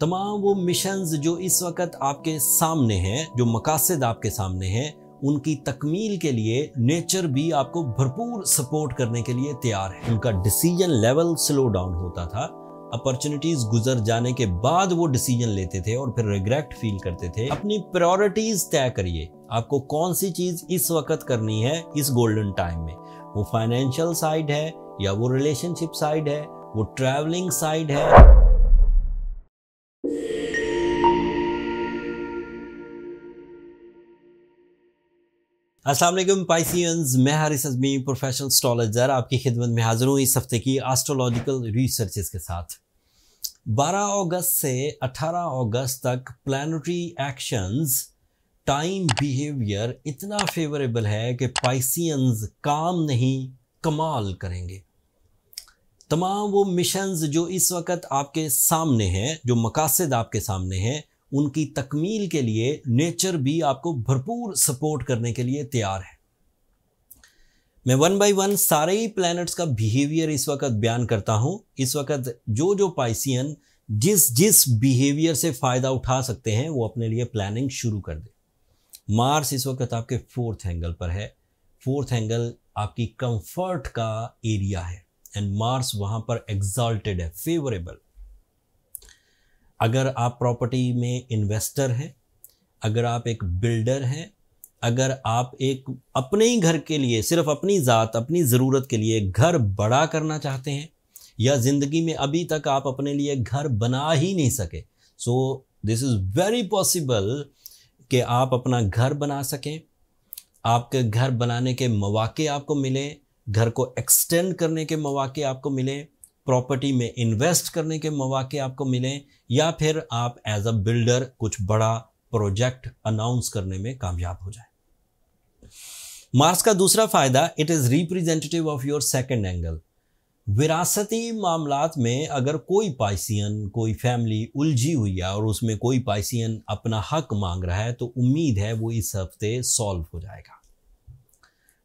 तमाम वो मिशन जो इस वक्त आपके सामने हैं जो मकासद आपके सामने हैं उनकी तकमील के लिए नेचर भी आपको भरपूर सपोर्ट करने के लिए तैयार है उनका डिसीजन लेवल स्लो डाउन होता था अपॉर्चुनिटीज गुजर जाने के बाद वो डिसीजन लेते थे और फिर रिग्रेट फील करते थे अपनी प्रायोरिटीज तय करिए आपको कौन सी चीज इस वक्त करनी है इस गोल्डन टाइम में वो फाइनेंशियल साइड है या वो रिलेशनशिप साइड है वो ट्रैवलिंग साइड है असलम पाइसियंस मैं हारिस अजमी प्रोफेशनल स्टॉलजर आपकी खिदमत में हाजिर हूँ इस हफ्ते की आस्ट्रोलॉजिकल रिसर्च के साथ 12 अगस्त से 18 अगस्त तक प्लानटरी एक्शंस टाइम बिहेवियर इतना फेवरेबल है कि पाइसियंस काम नहीं कमाल करेंगे तमाम वो मिशंस जो इस वक्त आपके सामने हैं जो मकासद आपके सामने हैं उनकी तकमील के लिए नेचर भी आपको भरपूर सपोर्ट करने के लिए तैयार है मैं वन बाय वन सारे ही प्लैनेट्स का बिहेवियर इस वक्त बयान करता हूं इस वक्त जो जो पाइसियन जिस जिस बिहेवियर से फ़ायदा उठा सकते हैं वो अपने लिए प्लानिंग शुरू कर दे मार्स इस वक्त आपके फोर्थ एंगल पर है फोर्थ एंगल आपकी कंफर्ट का एरिया है एंड मार्स वहां पर एग्जॉल्टेड है फेवरेबल अगर आप प्रॉपर्टी में इन्वेस्टर हैं अगर आप एक बिल्डर हैं अगर आप एक अपने ही घर के लिए सिर्फ अपनी ज़ात अपनी ज़रूरत के लिए घर बड़ा करना चाहते हैं या ज़िंदगी में अभी तक आप अपने लिए घर बना ही नहीं सके so this is very possible कि आप अपना घर बना सकें आपके घर बनाने के मौाक़े आपको मिलें घर को एक्सटेंड करने के मौाक़े आपको मिलें प्रॉपर्टी में इन्वेस्ट करने के मौाक़े आपको मिलें या फिर आप एज अ बिल्डर कुछ बड़ा प्रोजेक्ट अनाउंस करने में कामयाब हो जाए मार्स का दूसरा फ़ायदा it is representative of your second angle विरासती मामलात में अगर कोई पाइसियन कोई फैमिली उलझी हुई है और उसमें कोई पाइसियन अपना हक मांग रहा है तो उम्मीद है वो इस हफ्ते सॉल्व हो जाएगा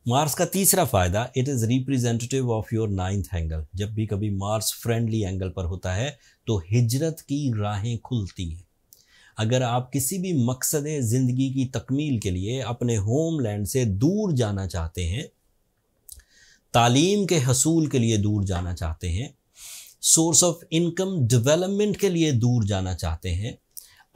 मार्स का तीसरा फायदा it is representative of your ninth angle जब भी कभी मार्स फ्रेंडली एंगल पर होता है तो हिजरत की राहें खुलती हैं अगर आप किसी भी मकसद ज़िंदगी की तकमील के लिए अपने होमलैंड से दूर जाना चाहते हैं तालीम के हसूल के लिए दूर जाना चाहते हैं सोर्स ऑफ इनकम डेवलपमेंट के लिए दूर जाना चाहते हैं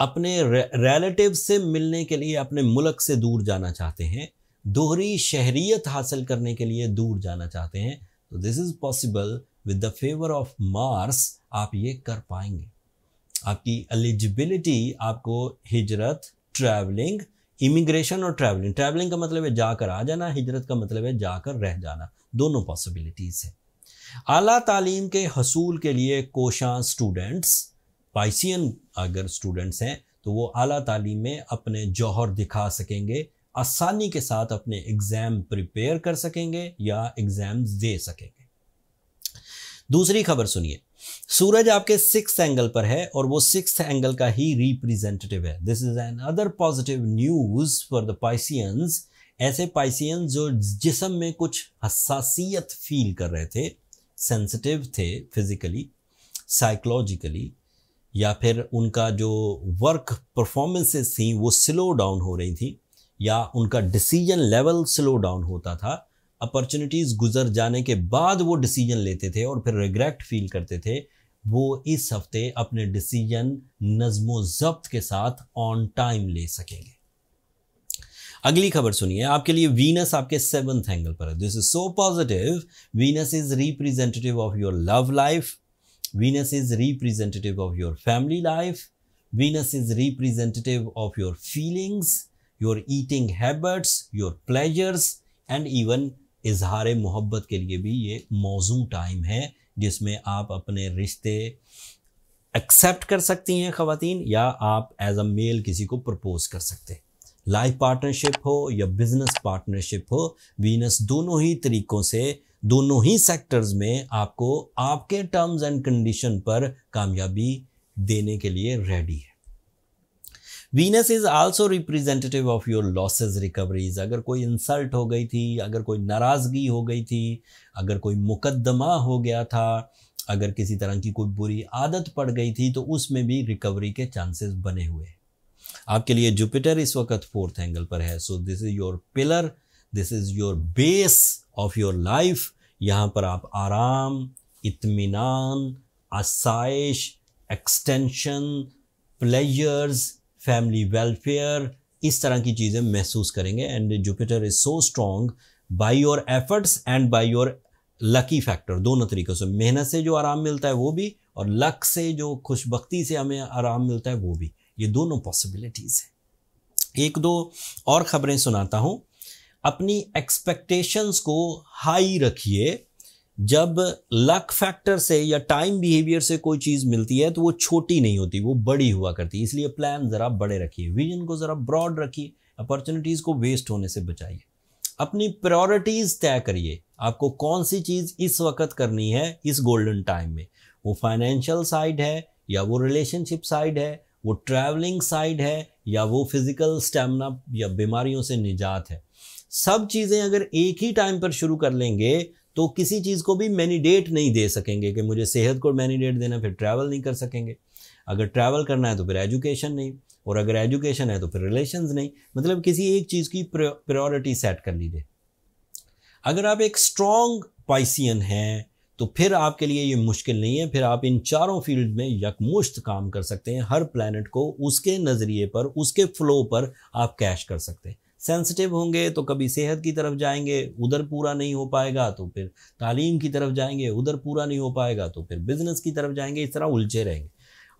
अपने रिलेटिव से मिलने के लिए अपने मुल्क से दूर जाना चाहते हैं दोहरी शहरीत हासिल करने के लिए दूर जाना चाहते हैं तो this is possible with the favour of Mars आप ये कर पाएंगे आपकी एलिजिबिलिटी आपको हिजरत ट्रैवलिंग इमिग्रेशन और ट्रैवलिंग ट्रैवलिंग का मतलब है जाकर आ जाना हिजरत का मतलब है जाकर रह जाना दोनों पॉसिबिलिटीज़ है आला तालीम के हसूल के लिए कोशां स्टूडेंट्स पाइसियन अगर स्टूडेंट्स हैं तो वो आला तालीम में अपने जौहर दिखा सकेंगे आसानी के साथ अपने एग्ज़ाम प्रिपेयर कर सकेंगे या एग्ज़ाम दे सकेंगे दूसरी खबर सुनिए सूरज आपके सिक्स एंगल पर है और वो सिक्स एंगल का ही रिप्रेजेंटेटिव है this is another positive news for the Pisceans ऐसे पाइसियंस जो जिसम में कुछ हसासीत फील कर रहे थे सेंसिटिव थे फिज़िकली साइकोलॉजिकली या फिर उनका जो वर्क परफॉर्मेंसेस थी वो स्लो डाउन हो रही थी या उनका डिसीजन लेवल स्लो डाउन होता था अपॉर्चुनिटीज़ गुजर जाने के बाद वो डिसीजन लेते थे और फिर रिग्रेट फील करते थे वो इस हफ्ते अपने डिसीजन नज्मो जब्त के साथ ऑन टाइम ले सकेंगे अगली खबर सुनिए आपके लिए वीनस आपके सेवंथ एंगल पर है this is so positive Venus is representative of your love life Venus is representative of your family life Venus is representative of your feelings your eating habits your pleasures and even इजहार मोहब्बत के लिए भी ये मौजू time है जिसमें आप अपने रिश्ते एक्सेप्ट कर सकती हैं ख़वातीन या आप एज अ मेल किसी को प्रपोज कर सकते हैं लाइफ पार्टनरशिप हो या बिजनेस पार्टनरशिप हो वीनस दोनों ही तरीक़ों से दोनों ही सेक्टर्स में आपको आपके टर्म्स एंड कंडीशन पर कामयाबी देने के लिए रेडी है Venus is also representative of your losses recoveries अगर कोई इंसल्ट हो गई थी अगर कोई नाराज़गी हो गई थी अगर कोई मुकदमा हो गया था अगर किसी तरह की कोई बुरी आदत पड़ गई थी तो उसमें भी रिकवरी के चांसेस बने हुए हैं आपके लिए जुपिटर इस वक्त फोर्थ एंगल पर है so this is your pillar this is your base of your life यहाँ पर आप आराम इतमान आसाइश एक्सटेंशन प्लेजर्स फैमिली वेलफेयर इस तरह की चीज़ें महसूस करेंगे and Jupiter is so strong by your efforts and by your lucky factor दोनों तरीक़ों से मेहनत से जो आराम मिलता है वो भी और लक से जो खुशबकती से हमें आराम मिलता है वो भी ये दोनों पॉसिबिलिटीज़ हैं एक दो और ख़बरें सुनाता हूँ अपनी एक्सपेक्टेशंस को हाई रखिए जब लक फैक्टर से या टाइम बिहेवियर से कोई चीज़ मिलती है तो वो छोटी नहीं होती वो बड़ी हुआ करती है इसलिए प्लान ज़रा बड़े रखिए विजन को ज़रा ब्रॉड रखिए अपॉर्चुनिटीज़ को वेस्ट होने से बचाइए अपनी प्रायोरिटीज़ तय करिए आपको कौन सी चीज़ इस वक्त करनी है इस गोल्डन टाइम में वो फाइनेंशियल साइड है या वो रिलेशनशिप साइड है वो ट्रैवलिंग साइड है या वो फिज़िकल स्टेमिना या बीमारियों से निजात है सब चीज़ें अगर एक ही टाइम पर शुरू कर लेंगे तो किसी चीज़ को भी मैनीडेट नहीं दे सकेंगे कि मुझे सेहत को मैनीडेट देना फिर ट्रैवल नहीं कर सकेंगे अगर ट्रैवल करना है तो फिर एजुकेशन नहीं और अगर एजुकेशन है तो फिर रिलेशंस नहीं मतलब किसी एक चीज़ की प्रायोरिटी सेट कर लीजिए अगर आप एक स्ट्रॉन्ग पाइसियन हैं तो फिर आपके लिए ये मुश्किल नहीं है फिर आप इन चारों फील्ड में यकमुश्त काम कर सकते हैं हर प्लानट को उसके नज़रिए पर उसके फ्लो पर आप कैश कर सकते हैं सेंसिटिव होंगे तो कभी सेहत की तरफ जाएंगे उधर पूरा नहीं हो पाएगा तो फिर तालीम की तरफ जाएंगे उधर पूरा नहीं हो पाएगा तो फिर बिजनेस की तरफ जाएंगे इस तरह उलझे रहेंगे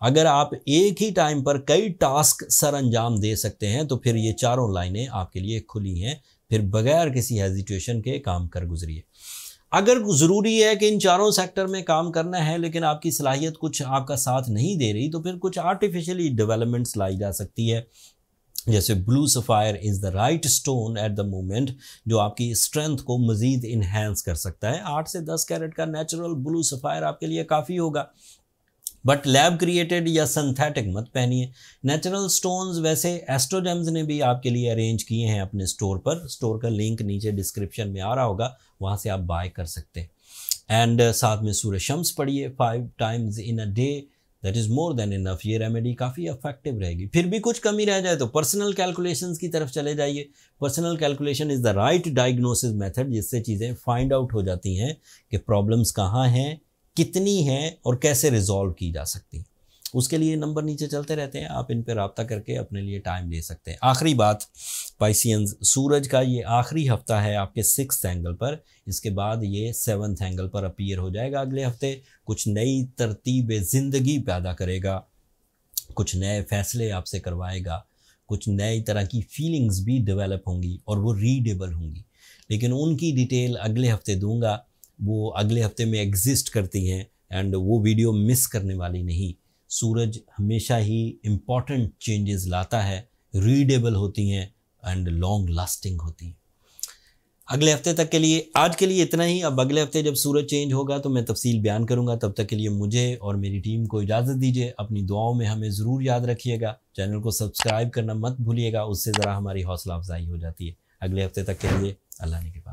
अगर आप एक ही टाइम पर कई टास्क सर अंजाम दे सकते हैं तो फिर ये चारों लाइनें आपके लिए खुली हैं फिर बगैर किसी हेजिटेशन के काम कर गुजरिए अगर ज़रूरी है कि इन चारों सेक्टर में काम करना है लेकिन आपकी सलाहियत कुछ आपका साथ नहीं दे रही तो फिर कुछ आर्टिफिशियली डेवलपमेंट्स लाई जा सकती है जैसे blue sapphire is the right stone at the moment जो आपकी स्ट्रेंथ को मज़ीद इन्हेंस कर सकता है आठ से दस कैरेट का नेचुरल ब्लू सफ़ायर आपके लिए काफ़ी होगा बट लैब क्रिएटेड या सिंथेटिक मत पहनिए नेचुरल स्टोन्स वैसे एस्ट्रोजेम्स ने भी आपके लिए अरेंज किए हैं अपने स्टोर पर स्टोर का लिंक नीचे डिस्क्रिप्शन में आ रहा होगा वहाँ से आप बाय कर सकते हैं एंड साथ में सूर्य शम्स पढ़िए five times in a day that is more than enough ये रेमेडी काफ़ी इफेक्टिव रहेगी फिर भी कुछ कमी रह जाए तो पर्सनल कैलकुलेशन की तरफ चले जाइए personal calculation is the right diagnosis method जिससे चीज़ें फाइंड आउट हो जाती हैं कि प्रॉब्लम्स कहाँ हैं कितनी हैं और कैसे रिजॉल्व की जा सकती हैं उसके लिए नंबर नीचे चलते रहते हैं आप इन पर रबता करके अपने लिए टाइम ले सकते हैं आखिरी बात पाइसियंस सूरज का ये आखिरी हफ्ता है आपके सिक्स एंगल पर इसके बाद ये सेवन्थ एंगल पर अपीयर हो जाएगा अगले हफ्ते कुछ नई तरतीब ज़िंदगी पैदा करेगा कुछ नए फैसले आपसे करवाएगा कुछ नई तरह की फीलिंग्स भी डेवलप होंगी और वो रीडेबल होंगी लेकिन उनकी डिटेल अगले हफ्ते दूंगा वो अगले हफ्ते में एग्जिस्ट करती हैं एंड वो वीडियो मिस करने वाली नहीं सूरज हमेशा ही इम्पॉर्टेंट चेंजेस लाता है रीडेबल होती हैं एंड लॉन्ग लास्टिंग होती हैं अगले हफ्ते तक के लिए आज के लिए इतना ही अब अगले हफ्ते जब सूरज चेंज होगा तो मैं तफसील बयान करूंगा तब तक के लिए मुझे और मेरी टीम को इजाज़त दीजिए अपनी दुआओं में हमें ज़रूर याद रखिएगा चैनल को सब्सक्राइब करना मत भूलिएगा उससे ज़रा हमारी हौसला अफजाई हो जाती है अगले हफ्ते तक के लिए अल्लाह ने